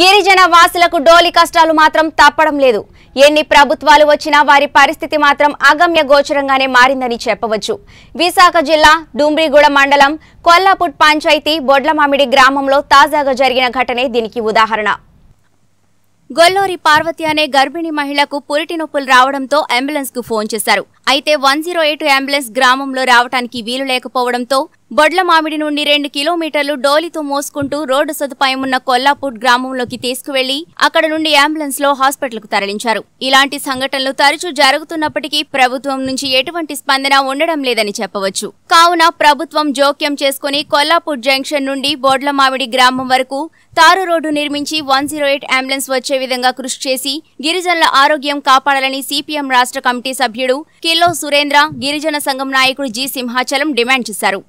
గిరిజన వాసులకు డోలి కష్టాలు మాత్రం తప్పడం లేదు ఎన్ని ప్రభుత్వాలు వచ్చినా వారి పరిస్థితి మాత్రం అగమ్య గోచరంగానే మారిందని చెప్పవచ్చు విశాఖ జిల్లా డూమ్రిగూడ మండలం కొల్లాపుట్ పంచాయతీ బొడ్లమామిడి గ్రామంలో తాజాగా జరిగిన ఘటనే దీనికి ఉదాహరణ గొల్లూరి పార్వతి అనే గర్భిణీ మహిళకు పురిటి నొప్పులు రావడంతో అంబులెన్స్ కు ఫోన్ చేశారు అయితే వన్ జీరో ఎయిట్ అంబులెన్స్ గ్రామంలో రావటానికి వీలు లేకపోవడంతో బొడ్ల మామిడి నుండి రెండు కిలోమీటర్లు డోలితో మోసుకుంటూ రోడ్డు సదుపాయం ఉన్న కొల్లాపూర్ గ్రామంలోకి తీసుకువెళ్లి అక్కడ నుండి అంబులెన్స్ లో హాస్పిటల్కు తరలించారు ఇలాంటి సంఘటనలు తరచూ జరుగుతున్నప్పటికీ ప్రభుత్వం నుంచి ఎటువంటి స్పందన ఉండడం లేదని చెప్పవచ్చు కావున ప్రభుత్వం జోక్యం చేసుకుని కొల్లాపూర్ జంక్షన్ నుండి బొడ్ల మామిడి గ్రామం వరకు తారు రోడ్డు నిర్మించి వన్ జీరో ఎయిట్ అంబులెన్స్ వచ్చే విధంగా కృషి చేసి గిరిజనుల ఆరోగ్యం కాపాడాలని సిపిఎం రాష్ట్ర కమిటీ సభ్యుడు కిల్లో సురేంద్ర గిరిజన సంఘం నాయకుడు జి సింహాచలం డిమాండ్ చేశారు